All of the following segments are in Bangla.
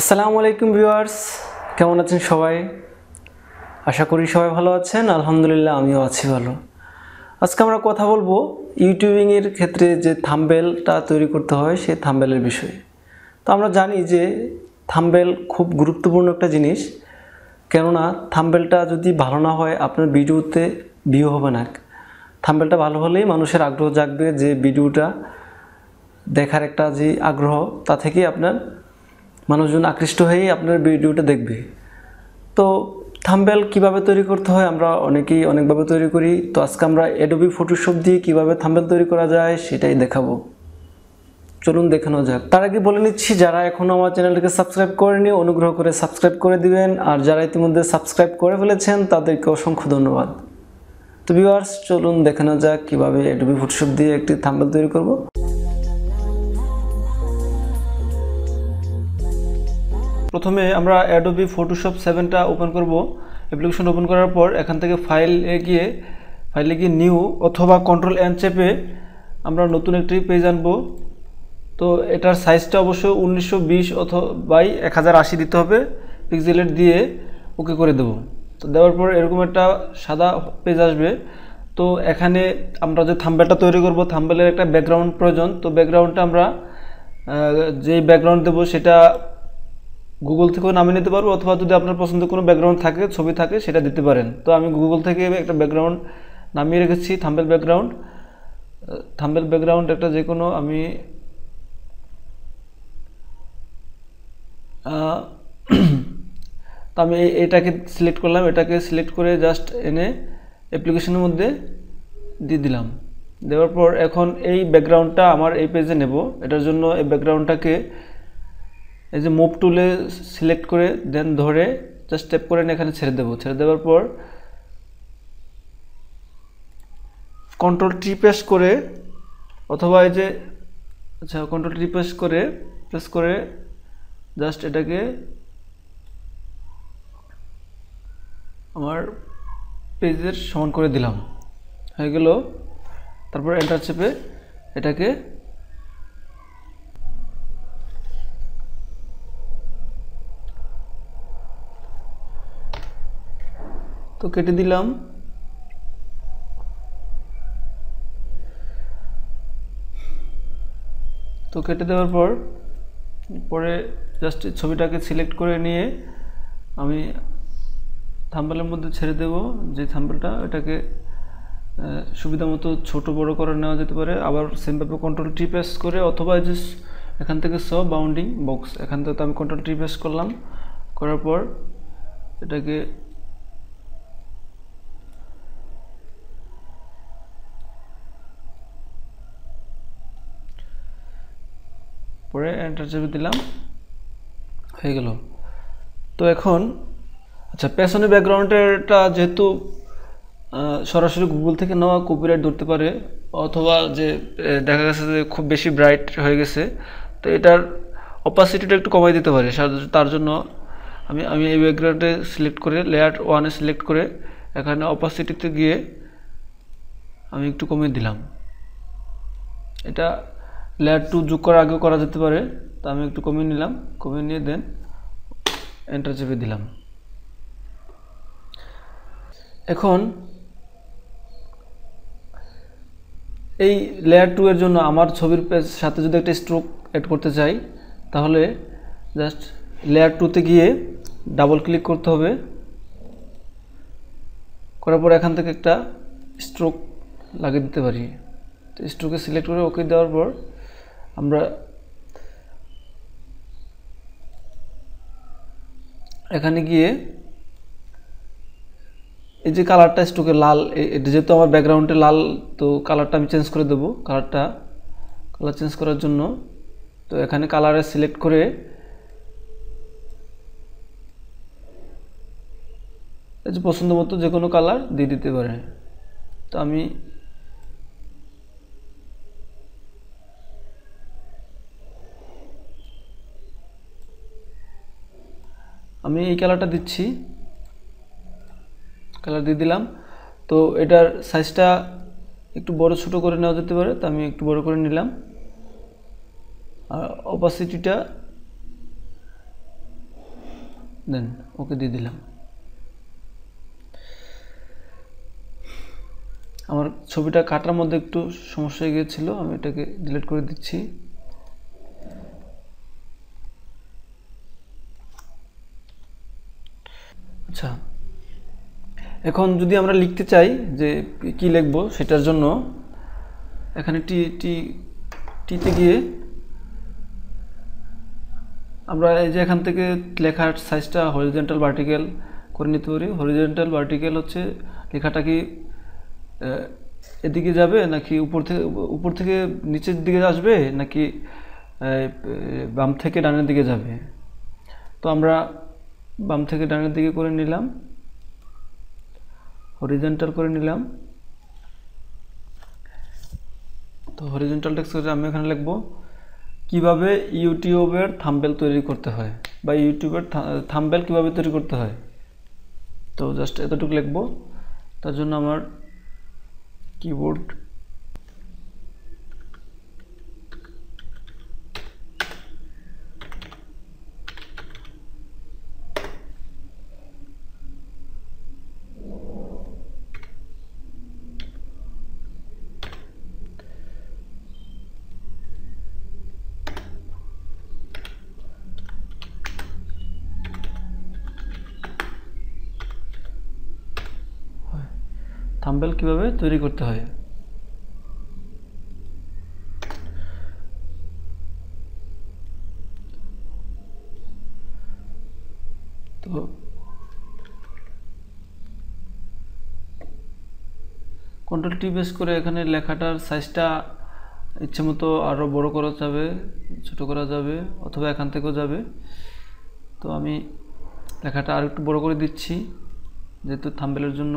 আসসালামু আলাইকুম ভিউয়ার্স কেমন আছেন সবাই আশা করি সবাই ভালো আছেন আলহামদুলিল্লাহ আমিও আছি ভালো আজকে আমরা কথা বলবো ইউটিউবিংয়ের ক্ষেত্রে যে থাম্বেলটা তৈরি করতে হয় সেই থাম্বেলের বিষয়ে তো আমরা জানি যে থাম্বেল খুব গুরুত্বপূর্ণ একটা জিনিস কেননা থাম্বেলটা যদি ভালো না হয় আপনার ভিডিওতে ভিউ হবে না থাম্বেলটা ভালো হলেই মানুষের আগ্রহ জাগবে যে ভিডিওটা দেখার একটা যে আগ্রহ তা থেকেই আপনার মানুষজন আকৃষ্ট হয়েই আপনার ভিডিওটা দেখবে তো থাম্বেল কিভাবে তৈরি করতে হয় আমরা অনেকেই অনেকভাবে তৈরি করি তো আজকে আমরা এডোবি ফটোশপ দিয়ে কিভাবে থাম্বেল তৈরি করা যায় সেটাই দেখাবো চলুন দেখানো যাক তার আগে বলে নিচ্ছি যারা এখনও আমার চ্যানেলটিকে সাবস্ক্রাইব করেনি অনুগ্রহ করে সাবস্ক্রাইব করে দিবেন আর যারা ইতিমধ্যে সাবস্ক্রাইব করে ফেলেছেন তাদেরকে অসংখ্য ধন্যবাদ তো ভিউয়ার্স চলুন দেখানো যাক কীভাবে এডোবি ফটোশপ দিয়ে একটি থাম্বেল তৈরি করব প্রথমে আমরা অ্যাডোবি ফটোশপ সেভেনটা ওপেন করব অ্যাপ্লিকেশন ওপেন করার পর এখান থেকে ফাইলে গিয়ে ফাইলে গিয়ে নিউ অথবা কন্ট্রোল অ্যান্ড চেপে আমরা নতুন একটি পেজ আনবো তো এটার সাইজটা অবশ্য উনিশশো বিশ অথবা বাই এক দিতে হবে পিক্সেলের দিয়ে ওকে করে দেব তো দেওয়ার পর এরকম একটা সাদা পেজ আসবে তো এখানে আমরা যে থাম্বেলটা তৈরি করব থাম্বেলের একটা ব্যাকগ্রাউন্ড প্রয়োজন তো ব্যাকগ্রাউন্ডটা আমরা যেই ব্যাকগ্রাউন্ড দেবো সেটা গুগল থেকেও নামিয়ে নিতে পারবো অথবা যদি আপনার পছন্দের কোনো ব্যাকগ্রাউন্ড থাকে ছবি থাকে সেটা দিতে পারেন তো আমি গুগল থেকে একটা ব্যাকগ্রাউন্ড নামিয়ে রেখেছি থাম্বেল ব্যাকগ্রাউন্ড থাম্বেল ব্যাকগ্রাউন্ড একটা যে কোনো আমি তো আমি এটাকে সিলেক্ট করলাম এটাকে সিলেক্ট করে জাস্ট এনে অ্যাপ্লিকেশনের মধ্যে দিয়ে দিলাম দেওয়ার পর এখন এই ব্যাকগ্রাউন্ডটা আমার এই পেজে নেব এটার জন্য এই ব্যাকগ্রাউন্ডটাকে এই যে মুভ টুলে সিলেক্ট করে দেন ধরে জাস্ট স্টেপ করে এখানে ছেড়ে দেবো ছেড়ে দেওয়ার পর কন্ট্রোল টি প্রেস করে অথবা এই যে আচ্ছা কন্ট্রোল টি প্রেস করে প্রেস করে জাস্ট এটাকে আমার পেজের সমান করে দিলাম হয়ে গেল তারপর এন্টার চেপে এটাকে তো কেটে দিলাম তো কেটে দেওয়ার পর পরে জাস্ট ছবিটাকে সিলেক্ট করে নিয়ে আমি থাম্বেলের মধ্যে ছেড়ে দেব যে থাম্বেলটা এটাকে সুবিধা মতো ছোটো বড়ো করে নেওয়া যেতে পারে আবার সেমভাবে কন্ট্রোল টি প্রেস করে অথবা যে এখান থেকে সব বাউন্ডিং বক্স এখান থেকে তো আমি কন্ট্রোল টি প্রেস করলাম করার পর এটাকে পরে এন্টার চেপে দিলাম হয়ে গেল তো এখন আচ্ছা পেছনে ব্যাকগ্রাউন্ডেরটা যেহেতু সরাসরি গুগল থেকে নেওয়া কপিরাইট ধরতে পারে অথবা যে দেখা গেছে যে খুব বেশি ব্রাইট হয়ে গেছে তো এটার অপাসিটিটা একটু কমাই দিতে পারে তার জন্য আমি আমি এই ব্যাকগ্রাউন্ডে সিলেক্ট করে লেয়ার ওয়ানে সিলেক্ট করে এখানে অপাসিটিতে গিয়ে আমি একটু কমিয়ে দিলাম এটা লেয়ার টু যোগ করার আগেও করা যেতে পারে তা আমি একটু কমিয়ে নিলাম কমিয়ে নিয়ে দেন এন্টার চেপে দিলাম এখন এই লেয়ার টু এর জন্য আমার ছবির সাথে যদি একটা স্ট্রোক অ্যাড করতে চাই তাহলে জাস্ট লেয়ার টুতে গিয়ে ডাবল ক্লিক করতে হবে করার পর এখান থেকে একটা স্ট্রোক লাগিয়ে দিতে পারি তো স্ট্রোকে সিলেক্ট করে ওকে দেওয়ার পর আমরা এখানে গিয়ে এই যে কালারটা স্টোকে লাল এটা যেহেতু আমার ব্যাকগ্রাউন্ডে লাল তো কালারটা আমি চেঞ্জ করে দেবো কালারটা কালার চেঞ্জ করার জন্য তো এখানে কালারে সিলেক্ট করে পছন্দ মতো যে কোনো কালার দিয়ে দিতে পারে তো আমি আমি এই কালারটা দিচ্ছি কালার দিয়ে দিলাম তো এটার সাইজটা একটু বড় ছোট করে নেওয়া যেতে পারে তো আমি একটু বড় করে নিলাম আর অপাসিটিটা দেন ওকে দিয়ে দিলাম আমার ছবিটা কাটার মধ্যে একটু সমস্যা হয়ে গিয়েছিল আমি এটাকে ডিলিট করে দিচ্ছি এখন যদি আমরা লিখতে চাই যে কি লিখব সেটার জন্য এখানে টি টি টিতে গিয়ে আমরা এই যে এখান থেকে লেখার সাইজটা হরিজেন্টাল ভার্টিক্যাল করে নিতে পারি হরিজেন্টাল ভার্টিক্যাল হচ্ছে লেখাটা কি এদিকে যাবে নাকি উপর থেকে উপর থেকে নিচের দিকে আসবে নাকি বাম থেকে ডানের দিকে যাবে তো আমরা বাম থেকে ডানের দিকে করে নিলাম হরিজেন্টাল করে নিলাম তো হরিজেন্টাল টেক্স করে আমি এখানে লিখব কিভাবে ইউটিউবের থাম্বেল তৈরি করতে হয় বা ইউটিউবের থাম্বেল কিভাবে তৈরি করতে হয় তো জাস্ট এতটুকু লিখব তার জন্য আমার কিবোর্ড থাম্বেল কিভাবে তৈরি করতে হয় তো কন্ট্রোল টি বেস করে এখানে লেখাটার সাইজটা ইচ্ছে মতো আরও বড় করা যাবে ছোট করা যাবে অথবা এখান থেকেও যাবে তো আমি লেখাটা আর একটু বড় করে দিচ্ছি যেহেতু থাম্বেলের জন্য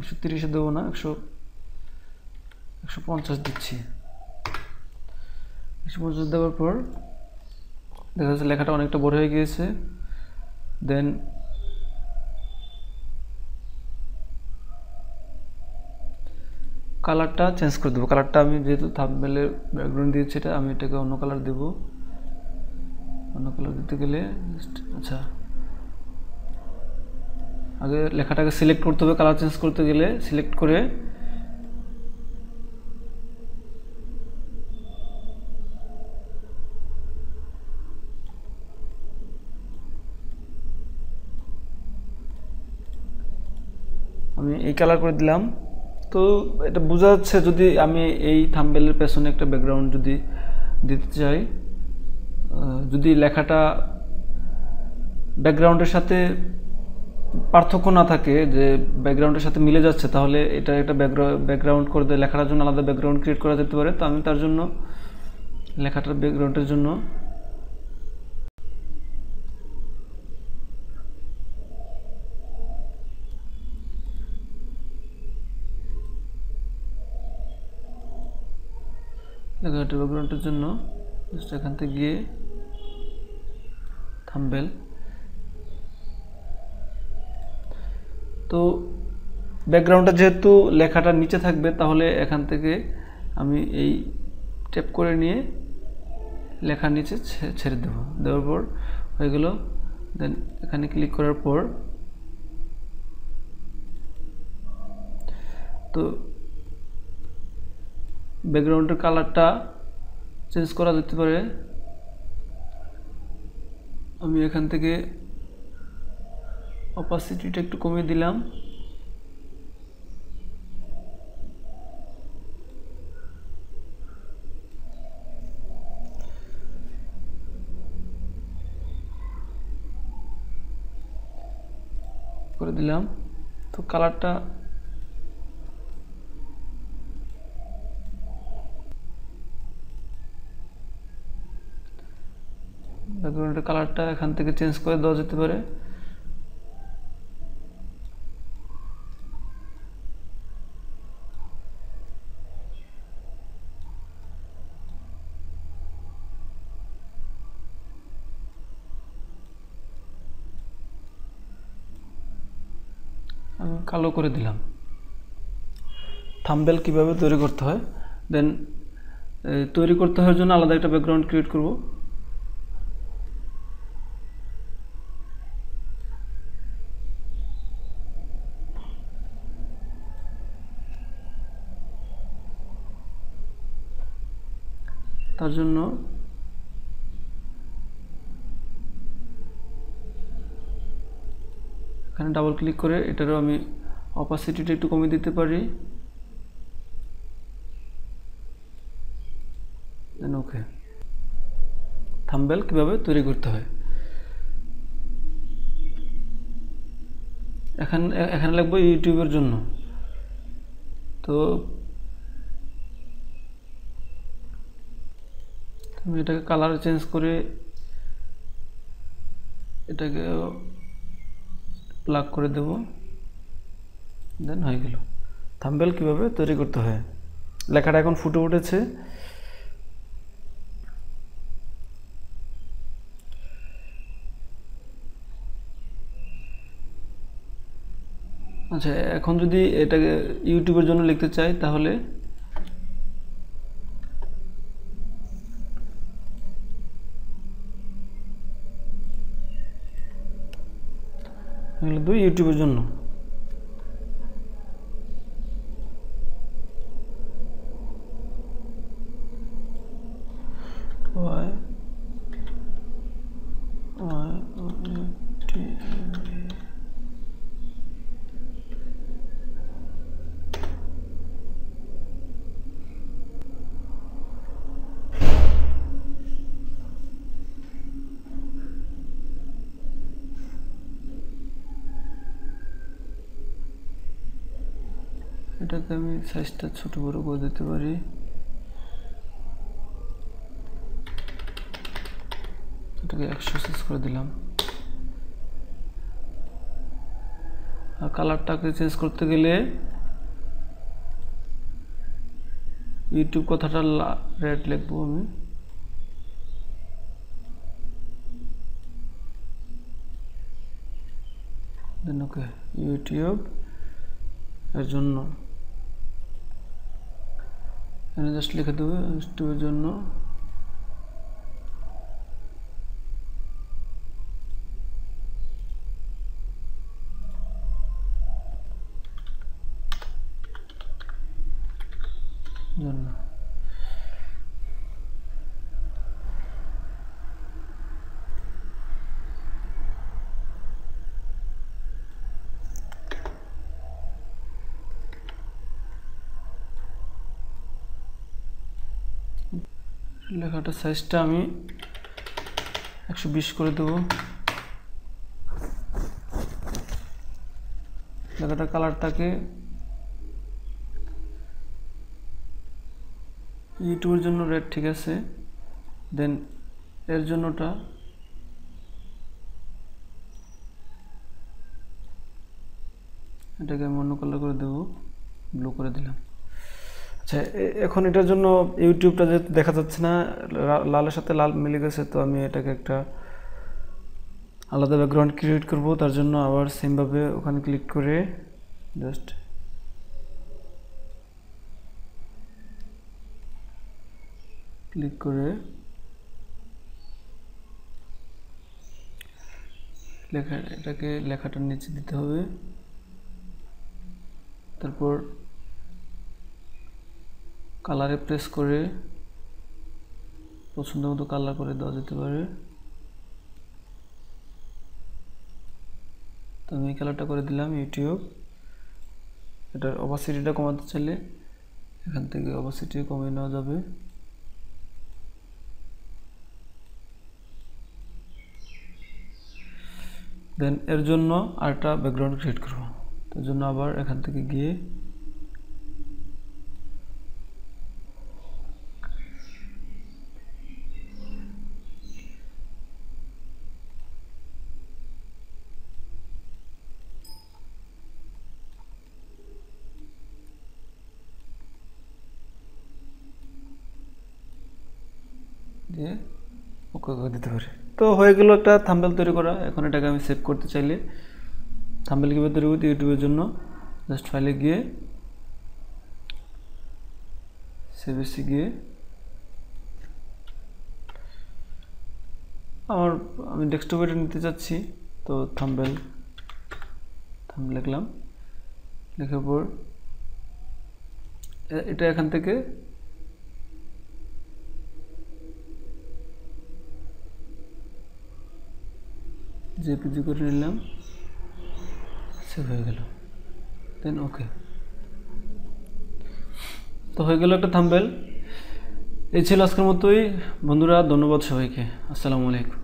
একশো তিরিশে দেবো না একশো একশো পঞ্চাশ দিচ্ছি একশো পঞ্চাশ দেওয়ার পর দেখা যাচ্ছে লেখাটা অনেকটা বড় হয়ে গিয়েছে দেন কালারটা চেঞ্জ করে দেবো কালারটা আমি যেহেতু থাম্বেলের ব্যাকগ্রাউন্ড দিয়েছি এটা আমি এটাকে অন্য কালার দেবো অন্য কালার দিতে গেলে আচ্ছা আগে লেখাটাকে সিলেক্ট করতে হবে কালার চেঞ্জ করতে গেলে সিলেক্ট করে আমি এই কালার করে দিলাম তো এটা বোঝা যাচ্ছে যদি আমি এই থাম্বেলের পেছনে একটা ব্যাকগ্রাউন্ড যদি দিতে চাই যদি লেখাটা ব্যাকগ্রাউন্ডের সাথে পার্থক্য না থাকে যে ব্যাকগ্রাউন্ডের সাথে মিলে যাচ্ছে তাহলে এটা একটা ব্যাকগ্রাউন্ড করে দেয় লেখাটার জন্য আলাদা ব্যাকগ্রাউন্ড ক্রিয়েট করা যেতে পারে তো আমি তার জন্য লেখাটার ব্যাকগ্রাউন্ডের জন্য লেখাটার ব্যাকগ্রাউন্ডের জন্য এখান থেকে গিয়ে থাম্বেল তো ব্যাকগ্রাউন্ডটা যেহেতু লেখাটা নিচে থাকবে তাহলে এখান থেকে আমি এই ট্যাপ করে নিয়ে লেখার নিচে ছেড়ে দেব দেওয়ার পর হয়ে গেল দেন এখানে ক্লিক করার পর তো ব্যাকগ্রাউন্ডের কালারটা চেঞ্জ করা যেতে পারে আমি এখান থেকে অপাসিটিটা একটু কমিয়ে দিলাম করে দিলাম তো কালারটা ব্যাকগ্রাউন্ডের কালারটা এখান থেকে চেঞ্জ করে দেওয়া যেতে পারে কালো করে দিলাম থাম্বেল কিভাবে তৈরি করতে হয় দেন তৈরি করতে হওয়ার জন্য আলাদা একটা ব্যাকগ্রাউন্ড ক্রিয়েট করব তার জন্য এখানে ডাবল ক্লিক করে এটারও আমি অপাসিটিটা একটু কমিয়ে দিতে পারি দেন ওকে থাম্বেল কীভাবে তৈরি করতে হয় এখান এখানে লাগবে ইউটিউবের জন্য তো আমি এটাকে কালার চেঞ্জ করে এটাকে প্লাগ করে দেব দেন হয়ে গেল থাম্বেল কীভাবে তৈরি করতে হয় লেখাটা এখন ফুটে উঠেছে আচ্ছা এখন যদি এটাকে ইউটিউবের জন্য লিখতে চাই তাহলে ইউটিউবের জন্য এটাকে আমি সাইজটা ছোট বড় করে দিতে পারি এটাকে একশো সাইজ করে দিলাম আর কালারটাকে চেঞ্জ করতে গেলে ইউটিউব কথাটা রেড লিখবো আমি ইউটিউব এর জন্য এখানে জাস্ট লিখে দেবো স্টিভের জন্য জন্য লেখাটা সাইজটা আমি একশো বিশ করে দেবো লেখাটার কালারটাকে ইউটিউবের জন্য রেড ঠিক আছে দেন এর জন্যটা এটাকে আমি অন্য কালার করে দেবো ব্লু করে দিলাম আচ্ছা এখন এটার জন্য ইউটিউবটা যেহেতু দেখা যাচ্ছে না লালের সাথে লাল মিলে গেছে তো আমি এটাকে একটা আলাদা ব্যাকগ্রাউন্ড ক্রিয়েট করব তার জন্য আবার সেমভাবে ওখানে ক্লিক করে জাস্ট ক্লিক করে লেখা এটাকে লেখাটার নিচে দিতে হবে তারপর কালারে প্রেস করে পছন্দ মতো কালার করে দেওয়া যেতে পারে তো আমি এই কালারটা করে দিলাম ইউটিউব এটার অপাসিটিটা কমাতে চাইলে এখান থেকে অপাসিটি কমিয়ে নেওয়া যাবে দেন এর জন্য আরেকটা ব্যাকগ্রাউন্ড ক্রিয়েট করব তার জন্য আবার এখান থেকে গিয়ে দিয়ে ওকে করে দিতে পারি তো হয়ে গেলো একটা থাম্বেল তৈরি করা এখন এটাকে আমি সেভ করতে চাইলে থাম্বেল কীভাবে তৈরি করতে ইউটিউবের জন্য জাস্ট ফাইলে গিয়ে সেভেসে গিয়ে আমার আমি ডেস্কটপে নিতে চাচ্ছি তো থাম্বেল থাম লিখলাম লেখার পর এটা এখান থেকে যে কিছু করে নিলাম সেভ হয়ে গেল দেন ওকে তো হয়ে গেল একটা থাম্বেল এই ছিল আজকের মতোই বন্ধুরা ধন্যবাদ সবাইকে আসসালামু আলাইকুম